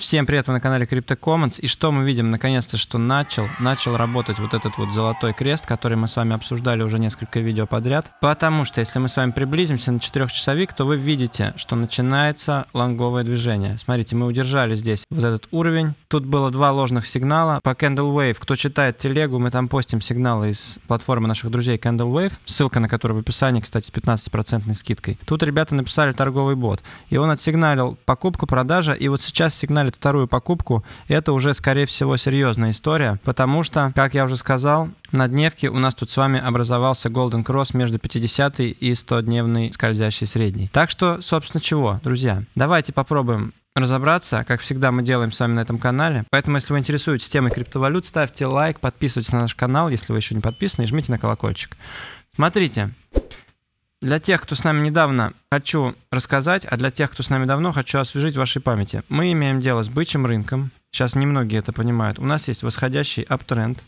Всем привет, вы на канале Crypto Commons. И что мы видим? Наконец-то, что начал, начал работать вот этот вот золотой крест, который мы с вами обсуждали уже несколько видео подряд. Потому что, если мы с вами приблизимся на 4-часовик, то вы видите, что начинается лонговое движение. Смотрите, мы удержали здесь вот этот уровень. Тут было два ложных сигнала. По Candle Wave, кто читает телегу, мы там постим сигналы из платформы наших друзей Candle Wave, ссылка на которую в описании, кстати, с 15% скидкой. Тут ребята написали торговый бот, и он отсигналил покупку, продажа, и вот сейчас сигналит делает вторую покупку, это уже, скорее всего, серьезная история, потому что, как я уже сказал, на дневке у нас тут с вами образовался Golden Cross между 50 и 100 дневной скользящей средней. Так что, собственно, чего, друзья? Давайте попробуем разобраться, как всегда мы делаем с вами на этом канале. Поэтому, если вы интересуетесь темой криптовалют, ставьте лайк, подписывайтесь на наш канал, если вы еще не подписаны, и жмите на колокольчик. Смотрите, для тех, кто с нами недавно, хочу рассказать, а для тех, кто с нами давно, хочу освежить в вашей памяти. Мы имеем дело с бычьим рынком. Сейчас немногие это понимают. У нас есть восходящий аптренд.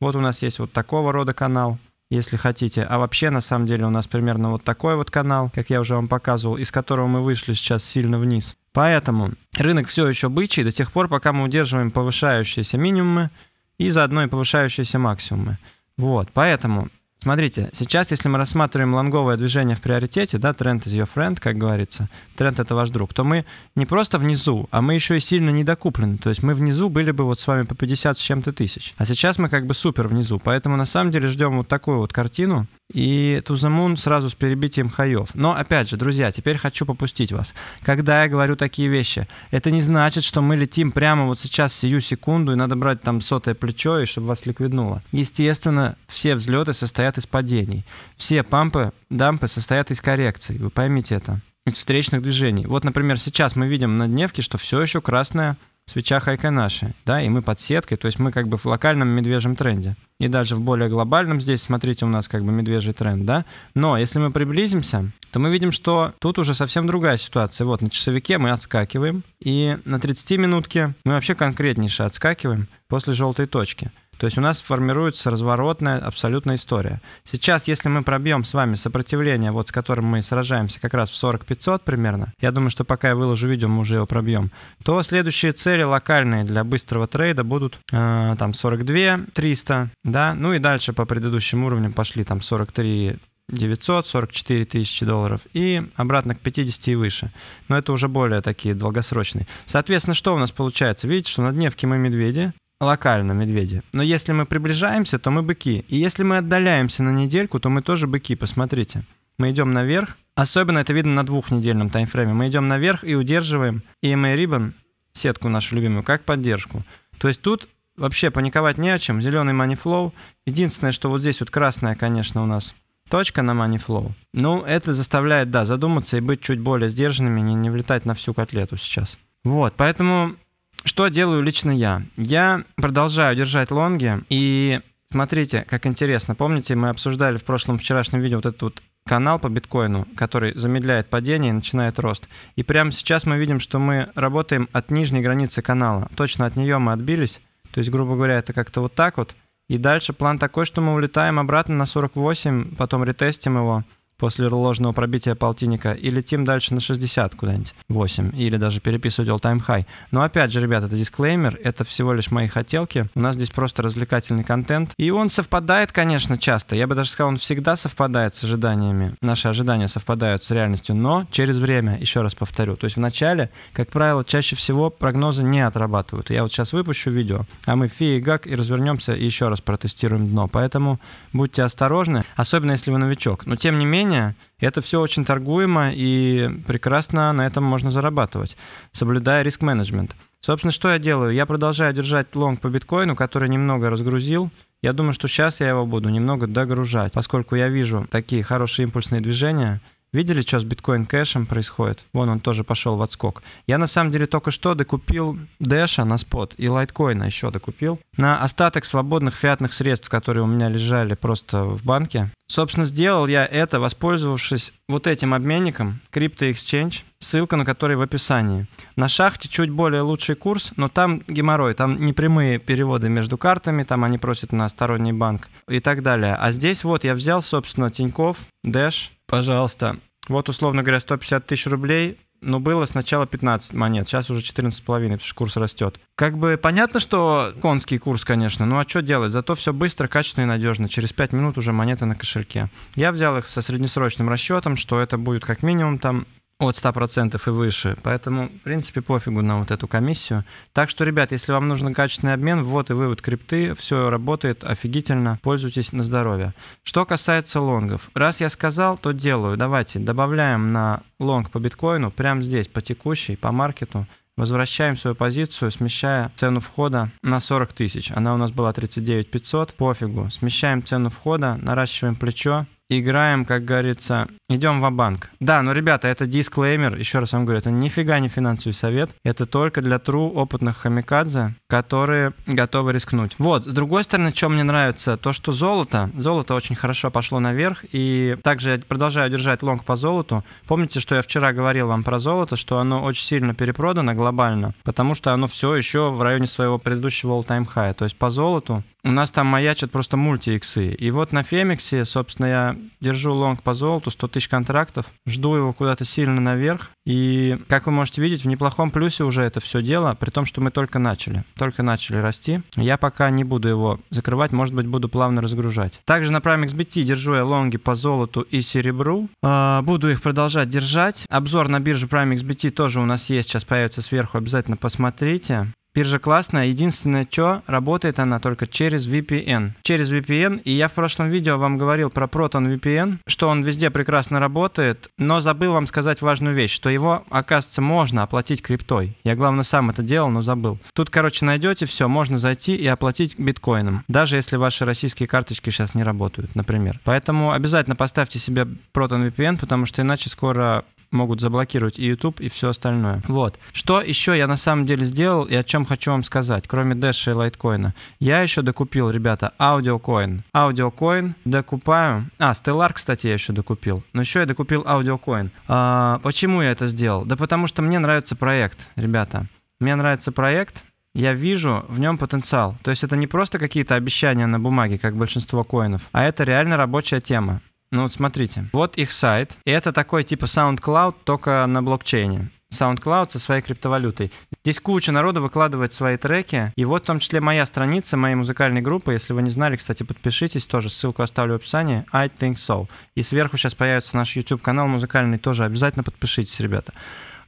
Вот у нас есть вот такого рода канал, если хотите. А вообще, на самом деле, у нас примерно вот такой вот канал, как я уже вам показывал, из которого мы вышли сейчас сильно вниз. Поэтому рынок все еще бычий до тех пор, пока мы удерживаем повышающиеся минимумы и заодно и повышающиеся максимумы. Вот, поэтому Смотрите, сейчас, если мы рассматриваем лонговое движение в приоритете, да, тренд is your friend, как говорится, тренд это ваш друг, то мы не просто внизу, а мы еще и сильно недокуплены. То есть мы внизу были бы вот с вами по 50 с чем-то тысяч. А сейчас мы как бы супер внизу. Поэтому на самом деле ждем вот такую вот картину. И Тузамун сразу с перебитием хаев. Но опять же, друзья, теперь хочу попустить вас. Когда я говорю такие вещи, это не значит, что мы летим прямо вот сейчас сию секунду и надо брать там сотое плечо и чтобы вас ликвиднуло. Естественно, все взлеты состоят состоят из падений. Все пампы, дампы состоят из коррекций, вы поймите это, из встречных движений. Вот, например, сейчас мы видим на дневке, что все еще красная свеча Хайканаши, да, и мы под сеткой, то есть мы как бы в локальном медвежьем тренде. И даже в более глобальном здесь, смотрите, у нас как бы медвежий тренд, да. Но если мы приблизимся, то мы видим, что тут уже совсем другая ситуация. Вот на часовике мы отскакиваем, и на 30 минутке мы вообще конкретнейше отскакиваем после желтой точки. То есть у нас формируется разворотная абсолютная история. Сейчас, если мы пробьем с вами сопротивление, вот с которым мы сражаемся как раз в 4500 примерно, я думаю, что пока я выложу видео, мы уже его пробьем, то следующие цели локальные для быстрого трейда будут э, там 42 300, да, ну и дальше по предыдущим уровням пошли там 43 900, 44 тысячи долларов и обратно к 50 и выше. Но это уже более такие долгосрочные. Соответственно, что у нас получается? Видите, что на дневке мы медведи, локально медведи. Но если мы приближаемся, то мы быки. И если мы отдаляемся на недельку, то мы тоже быки, посмотрите. Мы идем наверх. Особенно это видно на двухнедельном таймфрейме. Мы идем наверх и удерживаем EMA Ribbon, сетку нашу любимую, как поддержку. То есть тут вообще паниковать не о чем. Зеленый money flow. Единственное, что вот здесь вот красная, конечно, у нас точка на money flow. Ну, это заставляет, да, задуматься и быть чуть более сдержанными, не, не влетать на всю котлету сейчас. Вот, поэтому что делаю лично я? Я продолжаю держать лонги, и смотрите, как интересно. Помните, мы обсуждали в прошлом вчерашнем видео вот этот вот канал по биткоину, который замедляет падение и начинает рост. И прямо сейчас мы видим, что мы работаем от нижней границы канала. Точно от нее мы отбились. То есть, грубо говоря, это как-то вот так вот. И дальше план такой, что мы улетаем обратно на 48, потом ретестим его после ложного пробития полтинника, и летим дальше на 60 куда-нибудь, 8, или даже переписывать all-time high. Но опять же, ребята, это дисклеймер, это всего лишь мои хотелки, у нас здесь просто развлекательный контент, и он совпадает, конечно, часто, я бы даже сказал, он всегда совпадает с ожиданиями, наши ожидания совпадают с реальностью, но через время, еще раз повторю, то есть в начале, как правило, чаще всего прогнозы не отрабатывают. Я вот сейчас выпущу видео, а мы фи и гак и развернемся и еще раз протестируем дно, поэтому будьте осторожны, особенно если вы новичок, но тем не менее, предложение, это все очень торгуемо и прекрасно на этом можно зарабатывать, соблюдая риск-менеджмент. Собственно, что я делаю? Я продолжаю держать лонг по биткоину, который немного разгрузил. Я думаю, что сейчас я его буду немного догружать, поскольку я вижу такие хорошие импульсные движения – Видели, что с биткоин кэшем происходит? Вон он тоже пошел в отскок. Я на самом деле только что докупил Дэша на спот и лайткоина еще докупил. На остаток свободных фиатных средств, которые у меня лежали просто в банке. Собственно, сделал я это, воспользовавшись вот этим обменником Crypto Exchange, ссылка на который в описании. На шахте чуть более лучший курс, но там геморрой, там непрямые переводы между картами, там они просят на сторонний банк и так далее. А здесь вот я взял, собственно, Тиньков, Dash, пожалуйста. Вот, условно говоря, 150 тысяч рублей, но было сначала 15 монет, сейчас уже 14,5, потому что курс растет. Как бы понятно, что конский курс, конечно, ну а что делать? Зато все быстро, качественно и надежно. Через 5 минут уже монеты на кошельке. Я взял их со среднесрочным расчетом, что это будет как минимум там от 100% и выше. Поэтому, в принципе, пофигу на вот эту комиссию. Так что, ребят, если вам нужен качественный обмен, ввод и вывод крипты, все работает офигительно, пользуйтесь на здоровье. Что касается лонгов. Раз я сказал, то делаю. Давайте добавляем на лонг по биткоину, прямо здесь, по текущей, по маркету. Возвращаем свою позицию, смещая цену входа на 40 тысяч. Она у нас была 39 500, пофигу. Смещаем цену входа, наращиваем плечо, играем, как говорится, идем в банк Да, но, ребята, это дисклеймер, еще раз вам говорю, это нифига не финансовый совет, это только для тру опытных хомикадзе, которые готовы рискнуть. Вот, с другой стороны, что мне нравится, то, что золото, золото очень хорошо пошло наверх, и также я продолжаю держать лонг по золоту. Помните, что я вчера говорил вам про золото, что оно очень сильно перепродано глобально, потому что оно все еще в районе своего предыдущего all-time high, то есть по золоту у нас там маячат просто мульти-иксы. И вот на Фемиксе, собственно, я держу лонг по золоту, 100 тысяч контрактов, жду его куда-то сильно наверх. И, как вы можете видеть, в неплохом плюсе уже это все дело, при том, что мы только начали. Только начали расти. Я пока не буду его закрывать, может быть, буду плавно разгружать. Также на Prime XBT держу я лонги по золоту и серебру. А, буду их продолжать держать. Обзор на биржу Prime XBT тоже у нас есть, сейчас появится сверху, обязательно посмотрите. Биржа классная, единственное, что работает она только через VPN. Через VPN, и я в прошлом видео вам говорил про Proton VPN, что он везде прекрасно работает, но забыл вам сказать важную вещь, что его, оказывается, можно оплатить криптой. Я, главное, сам это делал, но забыл. Тут, короче, найдете все, можно зайти и оплатить биткоином, даже если ваши российские карточки сейчас не работают, например. Поэтому обязательно поставьте себе Proton VPN, потому что иначе скоро могут заблокировать и YouTube, и все остальное. Вот. Что еще я на самом деле сделал и о чем хочу вам сказать, кроме Dash и Litecoin? Я еще докупил, ребята, AudioCoin. AudioCoin докупаю. А, Stellar, кстати, я еще докупил. Но еще я докупил AudioCoin. А, почему я это сделал? Да потому что мне нравится проект, ребята. Мне нравится проект, я вижу в нем потенциал. То есть это не просто какие-то обещания на бумаге, как большинство коинов, а это реально рабочая тема. Ну вот смотрите, вот их сайт, и это такой типа SoundCloud, только на блокчейне. SoundCloud со своей криптовалютой. Здесь куча народу выкладывает свои треки. И вот в том числе моя страница, моей музыкальной группы. Если вы не знали, кстати, подпишитесь тоже. Ссылку оставлю в описании. I think so. И сверху сейчас появится наш YouTube-канал музыкальный тоже. Обязательно подпишитесь, ребята.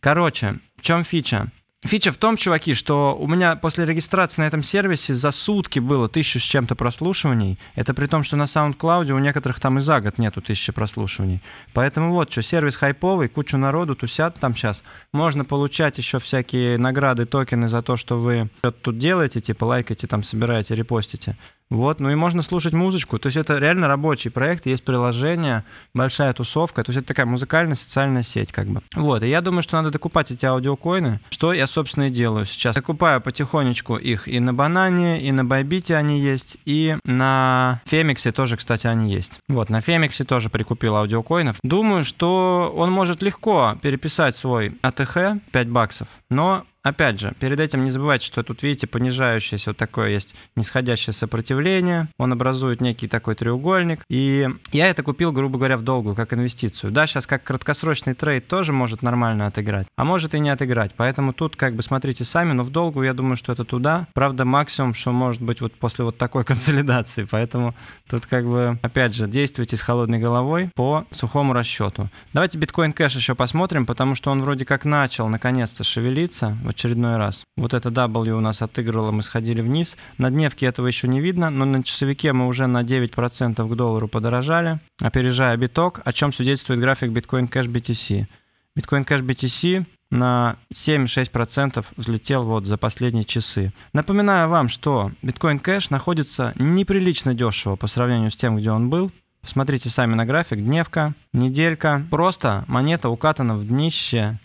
Короче, в чем фича? Фича в том, чуваки, что у меня после регистрации на этом сервисе за сутки было тысячу с чем-то прослушиваний. Это при том, что на SoundCloud у некоторых там и за год нету тысячи прослушиваний. Поэтому вот что, сервис хайповый, кучу народу тусят там сейчас. Можно получать еще всякие награды, токены за то, что вы что-то тут делаете, типа лайкаете, там собираете, репостите. Вот, ну и можно слушать музычку. То есть это реально рабочий проект, есть приложение, большая тусовка. То есть это такая музыкальная социальная сеть как бы. Вот, и я думаю, что надо докупать эти аудиокоины, что я, собственно, и делаю сейчас. Докупаю потихонечку их и на Банане, и на Байбите они есть, и на Фемиксе тоже, кстати, они есть. Вот, на Фемиксе тоже прикупил аудиокоинов. Думаю, что он может легко переписать свой АТХ 5 баксов, но Опять же, перед этим не забывайте, что тут, видите, понижающееся вот такое есть нисходящее сопротивление. Он образует некий такой треугольник. И я это купил, грубо говоря, в долгую, как инвестицию. Да, сейчас как краткосрочный трейд тоже может нормально отыграть, а может и не отыграть. Поэтому тут как бы смотрите сами, но в долгу я думаю, что это туда. Правда, максимум, что может быть вот после вот такой консолидации. Поэтому тут как бы, опять же, действуйте с холодной головой по сухому расчету. Давайте биткоин кэш еще посмотрим, потому что он вроде как начал наконец-то шевелиться очередной раз. Вот это W у нас отыгрывало, мы сходили вниз. На дневке этого еще не видно, но на часовике мы уже на 9% к доллару подорожали, опережая биток, о чем свидетельствует график Bitcoin Cash BTC. Bitcoin Cash BTC на 7-6% взлетел вот за последние часы. Напоминаю вам, что Bitcoin Cash находится неприлично дешево по сравнению с тем, где он был. Посмотрите сами на график, дневка, неделька. Просто монета укатана в днище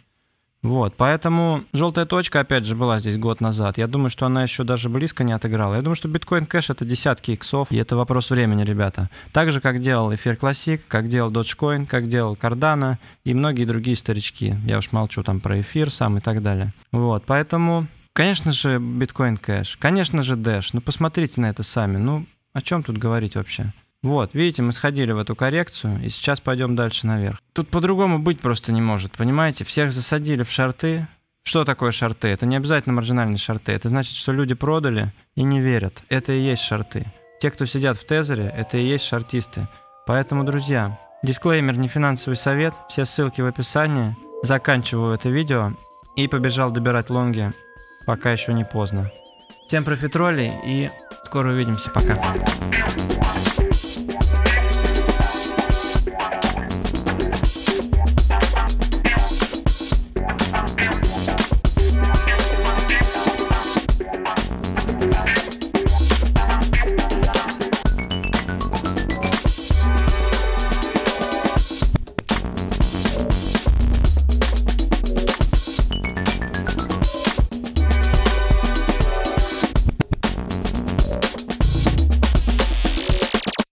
вот, поэтому желтая точка, опять же, была здесь год назад. Я думаю, что она еще даже близко не отыграла. Я думаю, что биткоин кэш это десятки иксов, и это вопрос времени, ребята. Так же, как делал эфир классик, как делал Dogecoin, как делал Cardano и многие другие старички. Я уж молчу там про эфир сам и так далее. Вот, поэтому Конечно же, биткоин кэш, конечно же, дэш. Но ну, посмотрите на это сами. Ну, о чем тут говорить вообще? Вот, видите, мы сходили в эту коррекцию, и сейчас пойдем дальше наверх. Тут по-другому быть просто не может, понимаете? Всех засадили в шарты. Что такое шарты? Это не обязательно маржинальные шарты. Это значит, что люди продали и не верят. Это и есть шарты. Те, кто сидят в тезере, это и есть шартисты. Поэтому, друзья, дисклеймер не финансовый совет, все ссылки в описании. Заканчиваю это видео и побежал добирать лонги, пока еще не поздно. Всем профитролей и скоро увидимся, пока.